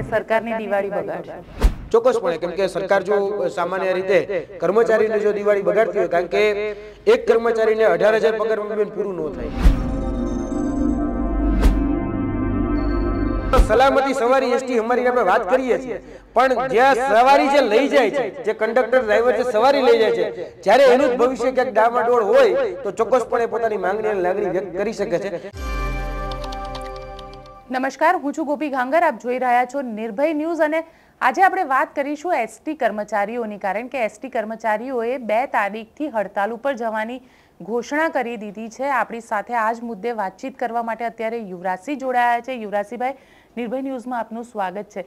એટલે સરકારની દિવાળી બગાડશે ચોક્કસપણે કેમ કે સરકાર જો સામાન્ય રીતે કર્મચારીને જો દિવાળી બગાડતી હોય કારણ કે એક કર્મચારીને અઢાર હજાર પગાર પૂરું ન થાય સલામતી સવારી એસટી અમારી આપણે વાત કરીએ છીએ પણ જ્યાં સવારી જે લઈ જાય છે જે કંડક્ટર ડ્રાઈવર જે સવારી લઈ જાય છે જ્યારે એનું ભવિષ્ય ક્યાંક ડામાડોળ હોય તો ચોક્કસપણે પોતાની માંગણી અને લાગણી વ્યક્ત કરી શકે છે નમસ્કાર હું છું ગોપી ગાંગર આપ જોઈ રહ્યા છો નિર્ભય ન્યૂઝ અને આજે આપણે વાત કરીશું એસટી કર્મચારીઓની કારણ કે એસટી કર્મચારીઓએ બે તારીખથી હડતાલ ઉપર જવાની ઘોષણા કરી દીધી છે આપણી સાથે આ જ મુદ્દે વાતચીત કરવા માટે અત્યારે યુવરાજસિંહ જોડાયા છે યુવરાજસિંહભાઈ નિર્ભય ન્યૂઝમાં આપનું સ્વાગત છે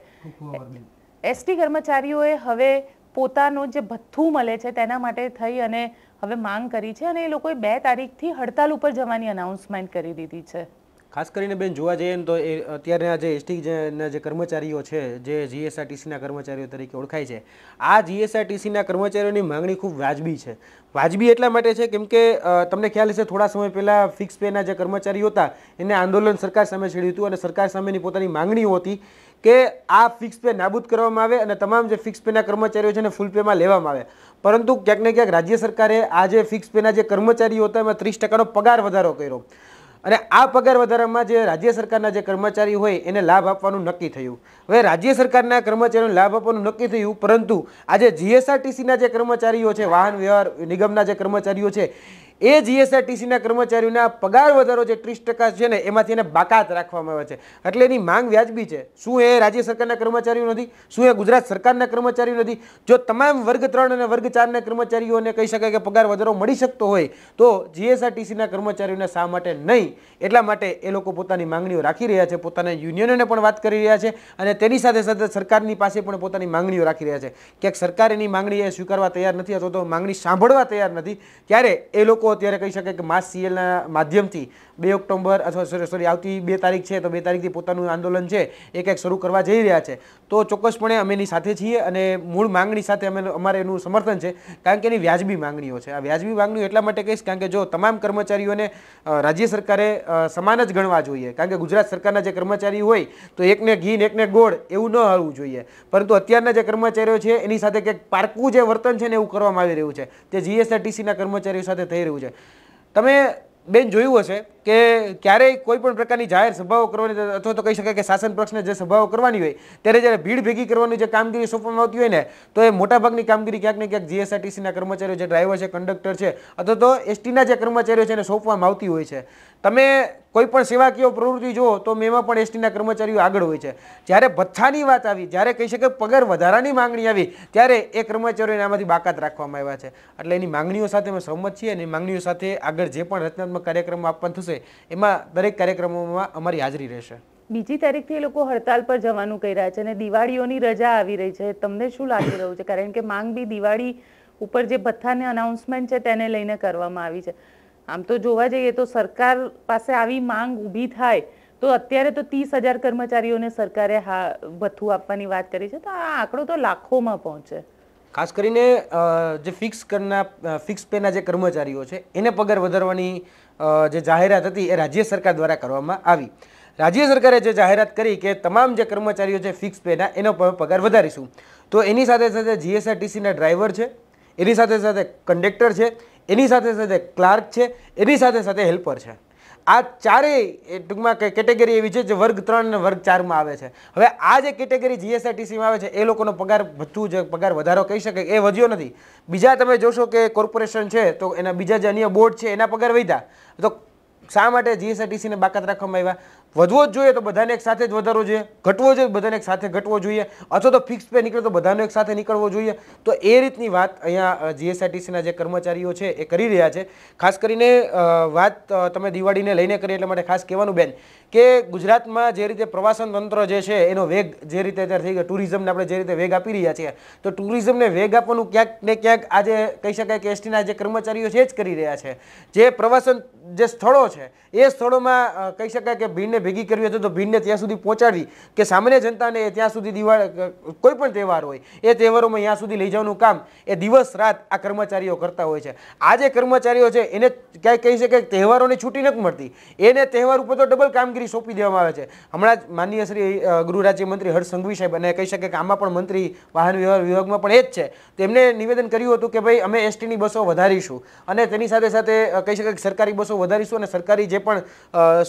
એસટી કર્મચારીઓએ હવે પોતાનું જે ભથ્થું મળે છે તેના માટે થઈ અને હવે માંગ કરી છે અને એ લોકોએ બે તારીખથી હડતાલ ઉપર જવાની અનાઉન્સમેન્ટ કરી દીધી છે ખાસ કરીને બેન જોવા જઈએ ને તો એ અત્યારના જે એસટીના જે કર્મચારીઓ છે જે જીએસઆરટીસીના કર્મચારીઓ તરીકે ઓળખાય છે આ જીએસઆરટીસીના કર્મચારીઓની માંગણી ખૂબ વાજબી છે વાજબી એટલા માટે છે કેમ કે તમને ખ્યાલ છે થોડા સમય પહેલાં ફિક્સ પેના જે કર્મચારીઓ હતા એને આંદોલન સરકાર સામે છેડ્યું હતું અને સરકાર સામેની પોતાની માંગણીઓ હતી કે આ ફિક્સ પે નાબૂદ કરવામાં આવે અને તમામ જે ફિક્સ પેના કર્મચારીઓ છે એને ફૂલ પેમાં લેવામાં આવે પરંતુ ક્યાંક ને ક્યાંક રાજ્ય સરકારે આ જે ફિક્સ પેના જે કર્મચારીઓ હતા એમાં ત્રીસ ટકાનો પગાર વધારો કર્યો અને આ પગાર વધારામાં જે રાજ્ય સરકારના જે કર્મચારી હોય એને લાભ આપવાનું નક્કી થયું હવે રાજ્ય સરકારના કર્મચારીઓને લાભ આપવાનું નક્કી થયું પરંતુ આજે જીએસઆરટીસીના જે કર્મચારીઓ છે વાહન વ્યવહાર નિગમના જે કર્મચારીઓ છે એ જીએસઆરટીસીના કર્મચારીઓના પગાર વધારો જે ત્રીસ ટકા છે ને એમાંથી એને બાકાત રાખવામાં આવે છે એટલે એની માંગ વ્યાજબી છે શું એ રાજ્ય સરકારના કર્મચારીઓ નથી શું એ ગુજરાત સરકારના કર્મચારીઓ નથી જો તમામ વર્ગ ત્રણ અને વર્ગ ચારના કર્મચારીઓને કહી શકાય કે પગાર વધારો મળી શકતો હોય તો જીએસઆરટીસીના કર્મચારીઓને શા માટે નહીં એટલા માટે એ લોકો પોતાની માંગણીઓ રાખી રહ્યા છે પોતાના યુનિયનોને પણ વાત કરી રહ્યા છે અને તેની સાથે સાથે સરકારની પાસે પણ પોતાની માંગણીઓ રાખી રહ્યા છે ક્યાંક સરકાર એની માંગણી એ સ્વીકારવા તૈયાર નથી અથવા તો માંગણી સાંભળવા તૈયાર નથી ત્યારે એ લોકો લોકો અત્યારે કહી શકે કે માસ સીએલના માધ્યમથી બે ઓક્ટોબર અથવા સોરી સોરી આવતી બે તારીખ છે તો બે તારીખથી પોતાનું આંદોલન છે એ કંઈક શરૂ કરવા જઈ રહ્યા છે તો ચોક્કસપણે અમે એની સાથે છીએ અને મૂળ માંગણી સાથે અમે અમારે એનું સમર્થન છે કારણ કે એની વ્યાજબી માંગણીઓ છે આ વ્યાજબી માંગણીઓ એટલા માટે કહીશ કારણ કે જો તમામ કર્મચારીઓને રાજ્ય સરકારે સમાન જ ગણવા જોઈએ કારણ કે ગુજરાત સરકારના જે કર્મચારી હોય તો એકને ઘી એકને ગોળ એવું ન હોવું જોઈએ પરંતુ અત્યારના જે કર્મચારીઓ છે એની સાથે કંઈક પારકું જે વર્તન છે ને એવું કરવામાં આવી રહ્યું છે તે જીએસઆરટીસીના કર્મચારીઓ સાથે થઈ રહ્યું એવું છે તમે બેન જોયું હશે કે ક્યારેય કોઈ પણ પ્રકારની જાહેર સભાઓ કરવાની અથવા તો કહી શકાય કે શાસન પક્ષને જે સભાઓ કરવાની હોય ત્યારે જ્યારે ભીડ ભેગી કરવાની જે કામગીરી સોંપવામાં આવતી હોય ને તો એ મોટાભાગની કામગીરી ક્યાંક ને ક્યાંક જીએસઆરટીસીના કર્મચારીઓ જે ડ્રાઈવર છે કંડક્ટર છે અથવા તો એસટીના જે કર્મચારીઓ છે એને સોંપવામાં આવતી હોય છે તમે કોઈ પણ સેવાકીય પ્રવૃત્તિ જુઓ તો મેમાં પણ એસટીના કર્મચારીઓ આગળ હોય છે જ્યારે ભથ્થાની વાત આવી જ્યારે કહી શકે પગાર વધારાની માંગણી આવી ત્યારે એ કર્મચારીઓને આમાંથી બાકાત રાખવામાં આવ્યા છે એટલે એની માંગણીઓ સાથે અમે સહમત છીએ અને માંગણીઓ સાથે આગળ જે પણ રચનાત્મક કાર્યક્રમો આપવાનું થશે થશે એમાં દરેક કાર્યક્રમોમાં અમારી હાજરી રહેશે બીજી તારીખથી એ લોકો હડતાલ પર જવાનું કહી રહ્યા છે અને દિવાળીઓની રજા આવી રહી છે તમને શું લાગી રહ્યું છે કારણ કે માંગ બી દિવાળી ઉપર જે ભથ્થાને અનાઉન્સમેન્ટ છે તેને લઈને કરવામાં આવી છે આમ તો જોવા જઈએ તો સરકાર પાસે આવી માંગ ઊભી થાય તો અત્યારે તો ત્રીસ હજાર કર્મચારીઓને સરકારે હા ભથ્થું આપવાની વાત કરી છે તો આ આંકડો તો લાખોમાં પહોંચે ખાસ કરીને જે ફિક્સ કરના ફિક્સ પેના જે કર્મચારીઓ છે એને પગાર વધારવાની જે જાહેરાત હતી એ રાજ્ય સરકાર દ્વારા કરવામાં આવી રાજ્ય સરકારે જે જાહેરાત કરી કે તમામ જે કર્મચારીઓ છે ફિક્સ પેના એનો પગાર વધારીશું તો એની સાથે સાથે જીએસઆરટીસીના ડ્રાઈવર છે એની સાથે સાથે કંડક્ટર છે એની સાથે સાથે ક્લાર્ક છે એની સાથે સાથે હેલ્પર છે આ ચારેય ટૂંકમાં કેટેગરી એવી છે જે વર્ગ ત્રણ અને વર્ગ ચારમાં આવે છે હવે આ જે કેટેગરી જીએસઆરટીસીમાં આવે છે એ લોકોનો પગાર ભથ્થું જે પગાર વધારો કહી શકે એ વધ્યો નથી બીજા તમે જોશો કે કોર્પોરેશન છે તો એના બીજા જે અન્ય બોર્ડ છે એના પગાર વધ્યા તો શા માટે જીએસઆરટીસીને બાકાત રાખવામાં આવ્યા વધવો જ જોઈએ તો બધાને એક સાથે જ વધારવો જોઈએ ઘટવો જોઈએ બધાને એક સાથે ઘટવો જોઈએ અથવા તો ફિક્સ પે નીકળે તો બધાનો એક સાથે નીકળવો જોઈએ તો એ રીતની વાત અહીંયા જીએસઆરટીસીના જે કર્મચારીઓ છે એ કરી રહ્યા છે ખાસ કરીને વાત તમે દિવાળીને લઈને કરી એટલે માટે ખાસ કહેવાનું બેન કે ગુજરાતમાં જે રીતે પ્રવાસન તંત્ર જે છે એનો વેગ જે રીતે અત્યારે થઈ ગયો ટુરિઝમને આપણે જે રીતે વેગ આપી રહ્યા છીએ તો ટુરિઝમને વેગ આપવાનું ક્યાંક ને ક્યાંક આજે કહી શકાય કે એસટીના જે કર્મચારીઓ છે જ કરી રહ્યા છે જે પ્રવાસન જે સ્થળો છે એ સ્થળોમાં કહી શકાય કે ભીડને ભેગી કરવી અથવા તો ભીડને ત્યાં સુધી પહોંચાડવી કે સામાન્ય જનતાને ત્યાં સુધી દિવાળી કોઈ પણ તહેવાર હોય એ તહેવારોમાં ત્યાં સુધી લઈ જવાનું કામ એ દિવસ રાત આ કર્મચારીઓ કરતા હોય છે આ જે કર્મચારીઓ છે એને ક્યાંય કહી શકે તહેવારોની છૂટી નથી મળતી એને તહેવાર ઉપર તો ડબલ કામગીરી સોંપી દેવામાં આવે છે હમણાં જ માનનીય શ્રી ગૃહ રાજ્યમંત્રી હર્ષ સંઘવી સાહેબ અને કહી શકે કે આમાં પણ મંત્રી વાહન વ્યવહાર વિભાગમાં પણ એ જ છે તેમણે નિવેદન કર્યું હતું કે ભાઈ અમે એસટીની બસો વધારીશું અને તેની સાથે સાથે કહી શકાય સરકારી બસો વધારીશું અને સરકારી જે પણ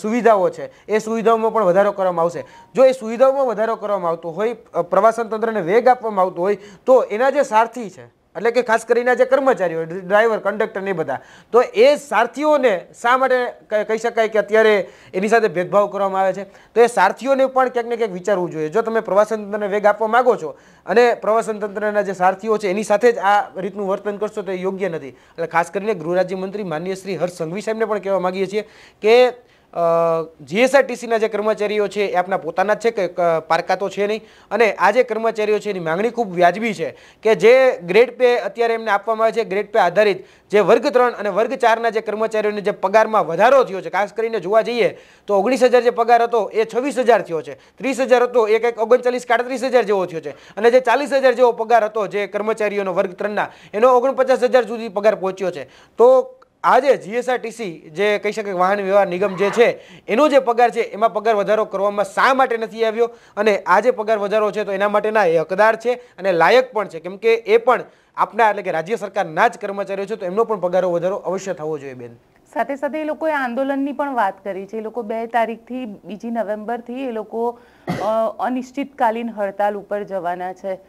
સુવિધાઓ છે એ સુવિધાઓમાં પણ વધારો કરવામાં આવશે જો એ સુવિધાઓમાં વધારો કરવામાં આવતો હોય પ્રવાસન તંત્રને વેગ આપવામાં આવતો હોય તો એના જે સારથી છે એટલે કે ખાસ કરીને જે કર્મચારીઓ ડ્રાઈવર કંડક્ટર ને બધા તો એ સારથીઓને શા માટે કહી શકાય કે અત્યારે એની સાથે ભેદભાવ કરવામાં આવે છે તો એ સારથીઓને પણ ક્યાંક ને ક્યાંક વિચારવું જોઈએ જો તમે પ્રવાસન તંત્રને વેગ આપવા માગો છો અને પ્રવાસન તંત્રના જે સારથીઓ છે એની સાથે જ આ રીતનું વર્તન કરશો તો એ યોગ્ય નથી એટલે ખાસ કરીને ગૃહરાજ્યમંત્રી રાજ્યમંત્રી માનનીય શ્રી હર્ષ સંઘવી સાહેબને પણ કહેવા માગીએ છીએ કે જીએસઆરટીસીના જે કર્મચારીઓ છે એ આપણા પોતાના જ છે કે પારકા તો છે નહીં અને આ જે કર્મચારીઓ છે એની માંગણી ખૂબ વ્યાજબી છે કે જે ગ્રેડ પે અત્યારે એમને આપવામાં આવે છે ગ્રેડ પે આધારિત જે વર્ગ ત્રણ અને વર્ગ ચારના જે કર્મચારીઓને જે પગારમાં વધારો થયો છે ખાસ કરીને જોવા જઈએ તો ઓગણીસ હજાર જે પગાર હતો એ છવ્વીસ હજાર થયો છે ત્રીસ હજાર હતો એક એક ઓગણચાલીસ સાડત્રીસ હજાર જેવો થયો છે અને જે ચાલીસ હજાર જેવો પગાર હતો જે કર્મચારીઓનો વર્ગ ત્રણના એનો ઓગણપચાસ હજાર સુધી પગાર પહોંચ્યો છે તો આજે જીએસઆરટીસી જે કહી શકે વાહન વ્યવહાર નિગમ જે છે એનો જે પગાર છે એમાં પગાર વધારો કરવામાં શા માટે નથી આવ્યો અને આજે પગાર વધારો છે તો એના માટેના એ હકદાર છે અને લાયક પણ છે કેમકે એ પણ આપના એટલે કે રાજ્ય સરકારના જ કર્મચારીઓ છે તો એમનો પણ પગારો વધારો અવશ્ય થવો જોઈએ બેન સાથે સાથે એ લોકોએ આંદોલનની પણ વાત કરી છે એ લોકો બે તારીખથી બીજી નવેમ્બરથી એ લોકો અનિશ્ચિતકાલીન હડતાલ ઉપર જવાના છે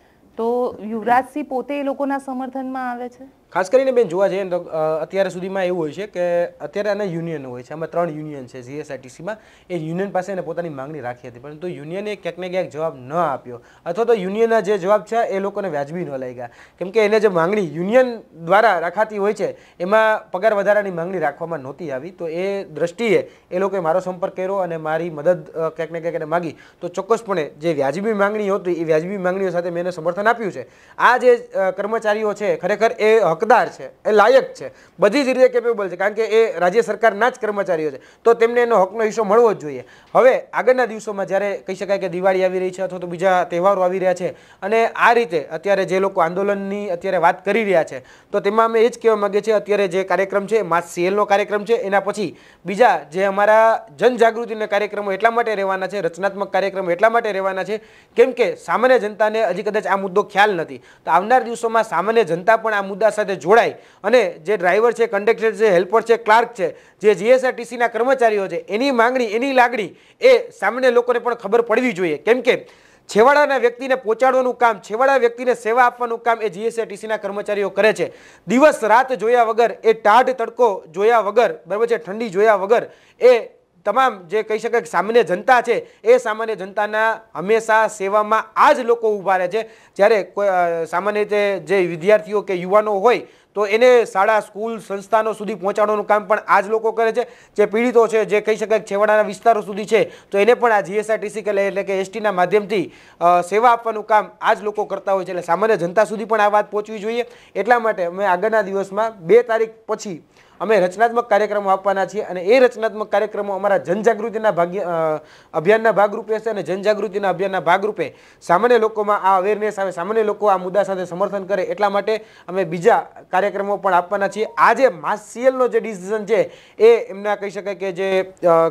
તો યુવરાજસિંહ પોતે એ લોકોના સમર્થનમાં આવે છે ખાસ કરીને બેન જોવા જઈએ તો અત્યારે સુધીમાં એવું હોય છે કે અત્યારે આના યુનિયન હોય છે આમાં ત્રણ યુનિયન છે જીએસઆરટીસીમાં એ યુનિયન પાસે એને પોતાની માંગણી રાખી હતી પરંતુ યુનિયને ક્યાંક ને ક્યાંક જવાબ ન આપ્યો અથવા તો યુનિયનના જે જવાબ છે એ લોકોને વ્યાજબી ન લાગ્યા કેમ કે એને જે માંગણી યુનિયન દ્વારા રાખાતી હોય છે એમાં પગાર વધારાની માંગણી રાખવામાં નહોતી આવી તો એ દ્રષ્ટિએ એ લોકોએ મારો સંપર્ક કર્યો અને મારી મદદ ક્યાંક ને ક્યાંક એને માગી તો ચોક્કસપણે જે વ્યાજબી માંગણી હતી એ વ્યાજબી માંગણીઓ સાથે મેં સમર્થન આપ્યું છે આ જે કર્મચારીઓ છે ખરેખર એ હકદાર છે એ લાયક છે બધી જ રીતે કેપેબલ છે કારણ કે એ રાજ્ય સરકારના જ કર્મચારીઓ છે તો તેમને એનો હકનો હિસ્સો મળવો જ જોઈએ હવે આગળના દિવસોમાં જ્યારે કહી શકાય કે દિવાળી આવી રહી છે અથવા તો બીજા તહેવારો આવી રહ્યા છે અને આ રીતે અત્યારે જે લોકો આંદોલનની અત્યારે વાત કરી રહ્યા છે તો તેમાં અમે એ જ કહેવા માગીએ છીએ અત્યારે જે કાર્યક્રમ છે માસ સીએલનો કાર્યક્રમ છે એના પછી બીજા જે અમારા જનજાગૃતિના કાર્યક્રમો એટલા માટે રહેવાના છે રચનાત્મક કાર્યક્રમો એટલા માટે રહેવાના છે કેમ કે સામાન્ય જનતાને હજી કદાચ આ મુદ્દો ખ્યાલ નથી તો આવનાર દિવસોમાં સામાન્ય જનતા પણ આ મુદ્દા સાથે સાથે જોડાય અને જે ડ્રાઈવર છે કંડક્ટર છે હેલ્પર છે ક્લાર્ક છે જે જીએસઆરટીસીના કર્મચારીઓ છે એની માંગણી એની લાગણી એ સામાન્ય લોકોને પણ ખબર પડવી જોઈએ કેમ કે છેવાડાના વ્યક્તિને પહોંચાડવાનું કામ છેવાડા વ્યક્તિને સેવા આપવાનું કામ એ જીએસઆરટીસીના કર્મચારીઓ કરે છે દિવસ રાત જોયા વગર એ ટાઢ તડકો જોયા વગર બરાબર છે ઠંડી જોયા વગર એ તમામ જે કહી શકાય સામાન્ય જનતા છે એ સામાન્ય જનતાના હંમેશા સેવામાં આ જ લોકો ઊભા રહે છે જ્યારે કોઈ સામાન્ય રીતે જે વિદ્યાર્થીઓ કે યુવાનો હોય તો એને શાળા સ્કૂલ સંસ્થાનો સુધી પહોંચાડવાનું કામ પણ આ જ લોકો કરે છે જે પીડિતો છે જે કહી શકાય છેવાડાના વિસ્તારો સુધી છે તો એને પણ આ જીએસઆરટીસી કે એટલે કે એસટીના માધ્યમથી સેવા આપવાનું કામ આ જ લોકો કરતા હોય છે એટલે સામાન્ય જનતા સુધી પણ આ વાત પહોંચવી જોઈએ એટલા માટે અમે આગળના દિવસમાં બે તારીખ પછી અમે રચનાત્મક કાર્યક્રમો આપવાના છીએ અને એ રચનાત્મક કાર્યક્રમો અમારા જનજાગૃતિના ભાગ્ય અભિયાનના ભાગરૂપે હશે અને જનજાગૃતિના અભિયાનના ભાગરૂપે સામાન્ય લોકોમાં આ અવેરનેસ આવે સામાન્ય લોકો આ મુદ્દા સાથે સમર્થન કરે એટલા માટે અમે બીજા કાર્યક્રમો પણ આપવાના છીએ આજે માસિયલનો જે ડિસિઝન છે એ એમના કહી શકાય કે જે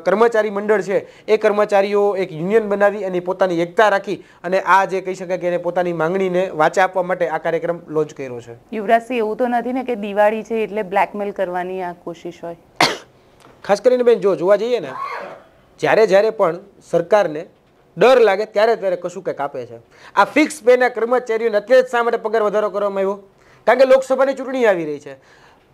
કર્મચારી મંડળ છે એ કર્મચારીઓ એક યુનિયન બનાવી અને પોતાની એકતા રાખી અને આ જે કહી શકાય કે એને પોતાની માંગણીને વાચા આપવા માટે આ કાર્યક્રમ લોન્ચ કર્યો છે યુવરાજસિંહ એવું તો નથી ને કે દિવાળી છે એટલે બ્લેકમેલ કરવાની કરવાની આ કોશિશ હોય ખાસ કરીને બેન જો જોવા જઈએ ને જ્યારે જ્યારે પણ સરકારને ડર લાગે ત્યારે ત્યારે કશું કંઈક આપે છે આ ફિક્સ પેના કર્મચારીઓને અત્યારે જ શા માટે પગાર વધારો કરવામાં આવ્યો કારણ કે લોકસભાની ચૂંટણી આવી રહી છે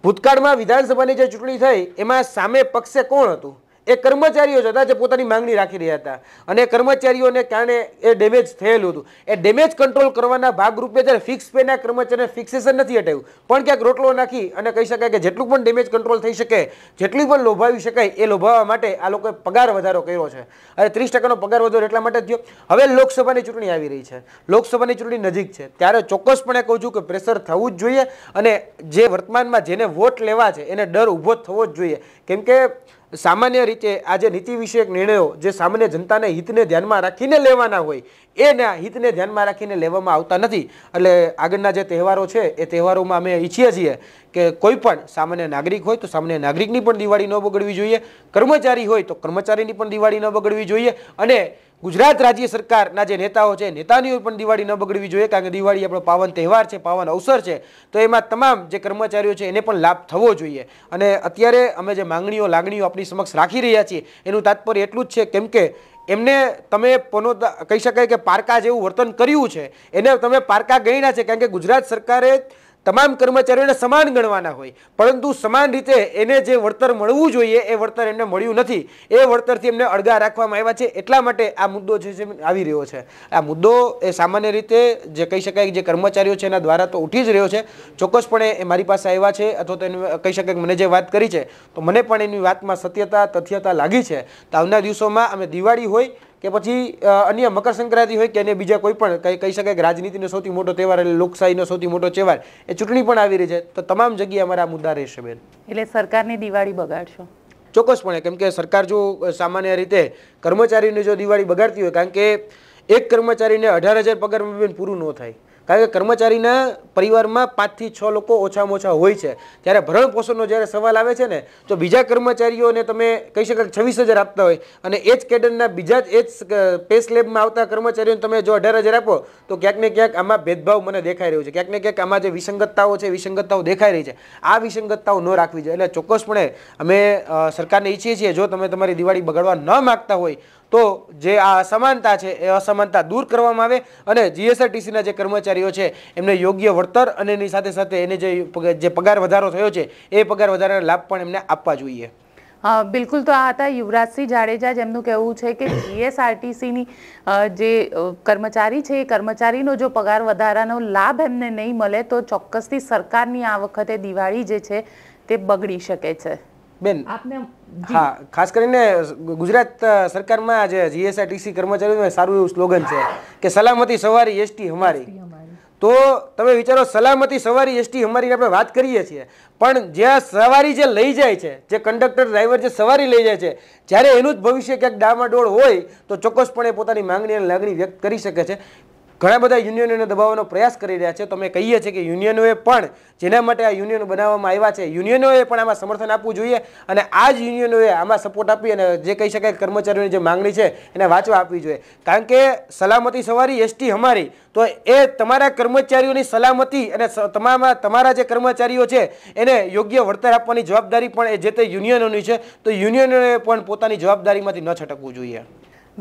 ભૂતકાળમાં વિધાનસભાની જે ચૂંટણી થઈ એમાં સામે પક્ષે કોણ હતું એ કર્મચારીઓ જ હતા જે પોતાની માંગણી રાખી રહ્યા હતા અને કર્મચારીઓને કારણે એ ડેમેજ થયેલું હતું એ ડેમેજ કંટ્રોલ કરવાના ભાગરૂપે જ્યારે ફિક્સ પેના કર્મચારીને ફિક્સેશન નથી હટાવ્યું પણ ક્યાંક રોટલો નાખી અને કહી શકાય કે જેટલું પણ ડેમેજ કંટ્રોલ થઈ શકે જેટલી પણ લોભાવી શકાય એ લોભાવવા માટે આ લોકોએ પગાર વધારો કર્યો છે અને ત્રીસ ટકાનો પગાર વધારો એટલા માટે થયો હવે લોકસભાની ચૂંટણી આવી રહી છે લોકસભાની ચૂંટણી નજીક છે ત્યારે ચોક્કસપણે કહું છું કે પ્રેશર થવું જ જોઈએ અને જે વર્તમાનમાં જેને વોટ લેવા છે એને ડર ઊભો થવો જ જોઈએ કેમકે સામાન્ય રીતે આ જે નીતિ વિષયક નિર્ણયો જે સામાન્ય જનતાને હિતને ધ્યાનમાં રાખીને લેવાના હોય એના હિતને ધ્યાનમાં રાખીને લેવામાં આવતા નથી એટલે આગળના જે તહેવારો છે એ તહેવારોમાં અમે ઈચ્છીએ છીએ કે કોઈ પણ સામાન્ય નાગરિક હોય તો સામાન્ય નાગરિકની પણ દિવાળી ન બગડવી જોઈએ કર્મચારી હોય તો કર્મચારીની પણ દિવાળી ન બગડવી જોઈએ અને ગુજરાત રાજ્ય સરકારના જે નેતાઓ છે નેતાની પણ દિવાળી ન બગડવી જોઈએ કારણ કે દિવાળી આપણો પાવન તહેવાર છે પાવન અવસર છે તો એમાં તમામ જે કર્મચારીઓ છે એને પણ લાભ થવો જોઈએ અને અત્યારે અમે જે માંગણીઓ લાગણીઓ આપણી સમક્ષ રાખી રહ્યા છીએ એનું તાત્પર્ય એટલું જ છે કેમ કે એમને તમે પોનોતા કહી શકાય કે પારકા જેવું વર્તન કર્યું છે એને તમે પારકા ગણ્યા છે કારણ કે ગુજરાત સરકારે તમામ કર્મચારીઓને સમાન ગણવાના હોય પરંતુ સમાન રીતે એને જે વળતર મળવું જોઈએ એ વળતર એમને મળ્યું નથી એ વળતરથી એમને અળગા રાખવામાં આવ્યા છે એટલા માટે આ મુદ્દો જે છે આવી રહ્યો છે આ મુદ્દો એ સામાન્ય રીતે જે કહી શકાય જે કર્મચારીઓ છે એના દ્વારા તો ઉઠી જ રહ્યો છે ચોક્કસપણે એ મારી પાસે આવ્યા છે અથવા તો એને કહી શકાય મને જે વાત કરી છે તો મને પણ એની વાતમાં સત્યતા તથ્યતા લાગી છે તો આવનાર દિવસોમાં અમે દિવાળી હોય કે પછી અન્ય મકર સંક્રાંતિ હોય કે અન્ય બીજા કોઈ પણ કહી શકાય કે રાજનીતિનો સૌથી મોટો તહેવાર એટલે લોકશાહીનો સૌથી મોટો તહેવાર એ ચૂંટણી પણ આવી રહી છે તો તમામ જગ્યાએ અમારા મુદ્દા રહેશે બેન એટલે સરકારની દિવાળી બગાડશો ચોક્કસપણે કેમ કે સરકાર જો સામાન્ય રીતે કર્મચારીને જો દિવાળી બગાડતી હોય કારણ કે એક કર્મચારીને અઢાર હજાર પગારમાં બેન પૂરું ન થાય કારણ કે કર્મચારીના પરિવારમાં પાંચથી છ લોકો ઓછામાં ઓછા હોય છે ત્યારે ભરણ પોષણનો જ્યારે સવાલ આવે છે ને તો બીજા કર્મચારીઓને તમે કહી શકો છવ્વીસ હજાર આપતા હોય અને એ જ કેડરના બીજા જ એ જ પે સ્લેબમાં આવતા કર્મચારીઓને તમે જો અઢાર હજાર આપો તો ક્યાંક ને ક્યાંક આમાં ભેદભાવ મને દેખાઈ રહ્યો છે ક્યાંક ને ક્યાંક આમાં જે વિસંગતતાઓ છે વિસંગતતાઓ દેખાઈ રહી છે આ વિસંગતતાઓ ન રાખવી જોઈએ એટલે ચોક્કસપણે અમે સરકારને ઈચ્છીએ છીએ જો તમે તમારી દિવાળી બગાડવા ન માગતા હોય તો જે આ અસમાનતા છે એ અસમાનતા દૂર કરવામાં આવે અને જીએસઆરટીસીના જે કર્મચારીઓ છે એમને યોગ્ય વળતર અને એની સાથે સાથે એને જે પગાર વધારો થયો છે એ પગાર વધારાના લાભ પણ એમને આપવા જોઈએ હા બિલકુલ તો આ હતા યુવરાજસિંહ જાડેજા જેમનું કહેવું છે કે જીએસઆરટીસીની જે કર્મચારી છે એ કર્મચારીનો જો પગાર વધારાનો લાભ એમને નહીં મળે તો ચોક્કસથી સરકારની આ વખતે દિવાળી જે છે તે બગડી શકે છે બેન આપને હા ખાસ કરીને ગુજરાત સરકારમાં આજે જીએસઆરટીસી કર્મચારીઓનું સારું એવું સ્લોગન છે કે સલામતી સવારી એસટી અમારી તો તમે વિચારો સલામતી સવારી એસટી અમારી આપણે વાત કરીએ છીએ પણ જ્યાં સવારી જે લઈ જાય છે જે કંડક્ટર ડ્રાઈવર જે સવારી લઈ જાય છે જ્યારે એનું જ ભવિષ્ય ક્યાંક ડામાડોળ હોય તો ચોક્કસપણે પોતાની માંગણી અને લાગણી વ્યક્ત કરી શકે છે ઘણા બધા યુનિયનોને દબાવવાનો પ્રયાસ કરી રહ્યા છે અમે કહીએ છીએ કે યુનિયનોએ પણ જેના માટે આ યુનિયનો બનાવવામાં આવ્યા છે યુનિયનોએ પણ આમાં સમર્થન આપવું જોઈએ અને આ જ યુનિયનોએ આમાં સપોર્ટ આપી અને જે કહી શકાય કર્મચારીઓની જે માંગણી છે એને વાંચવા આપવી જોઈએ કારણ કે સલામતી સવારી એસટી અમારી તો એ તમારા કર્મચારીઓની સલામતી અને તમારા તમારા જે કર્મચારીઓ છે એને યોગ્ય વળતર આપવાની જવાબદારી પણ એ જે તે યુનિયનોની છે તો યુનિયનોએ પણ પોતાની જવાબદારીમાંથી ન છટકવું જોઈએ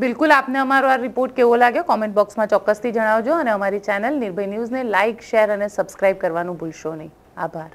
બિલકુલ આપને અમારો આ રિપોર્ટ કેવો લાગ્યો કોમેન્ટ બોક્સમાં ચોક્કસથી જણાવજો અને અમારી ચેનલ નિર્ભય ન્યૂઝને લાઇક શેર અને સબસ્ક્રાઇબ કરવાનું ભૂલશો નહીં આભાર